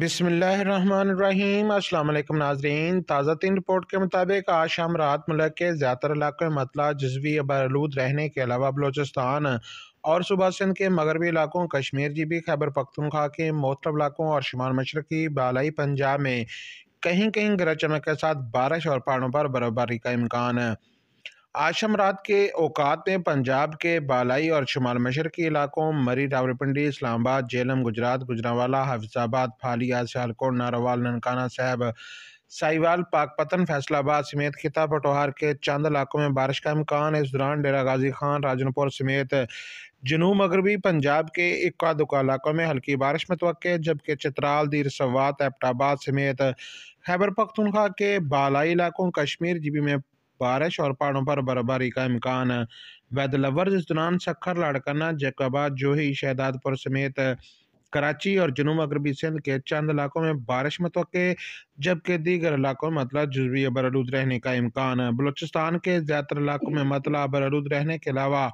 बिसमीम अल्लाम नाजरीन ताज़ा तीन रिपोर्ट के मुताबिक आज शाम रात मुल्क के ज़्यादातर इलाकों में मतला जज्वी बलूद रहने के अलावा बलोचिस्तान और सुबह सिंध के मगरबी इलाकों कश्मीर जी भी खैबर पख्तनख्वा के मोहतलब इलाकों और शुमाल मशरकी बालाई पंजाब में कहीं कहीं गरज चमक के साथ बारिश और पहाड़ों पर बर्फबारी का इम्कान है आशम रात के औकात में पंजाब के बालाई और शुमाल मशरकी इलाकों मरी रावरपिंडी इस्लामाबाद जेलम गुजरात गुजरावाला हाफिजाबाद फालिया सियालकोट नारोवाल ननकाना साहब साहिवाल पाकपतन फैसलाबाद समेत खिता पटोहार के चंद इलाकों में बारिश का इम्कान इस दौरान डेरा गाजी खान राजनपुर समेत जनूब मगरबी पंजाब के इक्का दुक्का इलाकों में हल्की बारिश में तो जबकि चित्राल दीर सवात एपटाबाद समेत खैबर पख्तनख्वा के बालाई इलाकों कश्मीर जीबी में बारिश और पहाड़ों पर बर्फबारी का इम्कान वैद लवर्ज इस दौरान सखर लाड़काना जैकबाद जोही शहदादपुर समेत कराची और जनूब मगरबी सिंध के चंद इलाकों में बारिश मतव जबकि दीगर इलाकों में मतला जजवी बरूद रहने का इम्कान बलूचिस्तान के ज़्यादातर इलाकों में मतला बरूद रहने के अलावा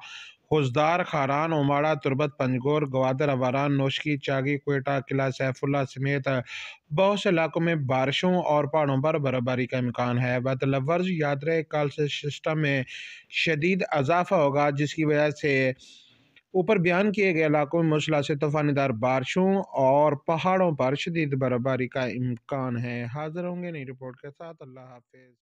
हुजदार खारान उमाड़ा तुरबत पंजगोर गवादर अवारान नोशकी चागी कोयटा किला सैफुल्ला समेत बहुत से इलाकों में बारिशों और पहाड़ों पर बर्फबारी का इम्कान है बतलवर्ज यात्रा कल से सिस्टम में शदीद अजाफा होगा जिसकी वजह से ऊपर बयान किए गए इलाकों में मूसला से तूफानीदार बारिशों और पहाड़ों पर शदीद बर्फबारी का इम्कान है हाजिर होंगे नई रिपोर्ट के साथ अल्लाह हाफिज़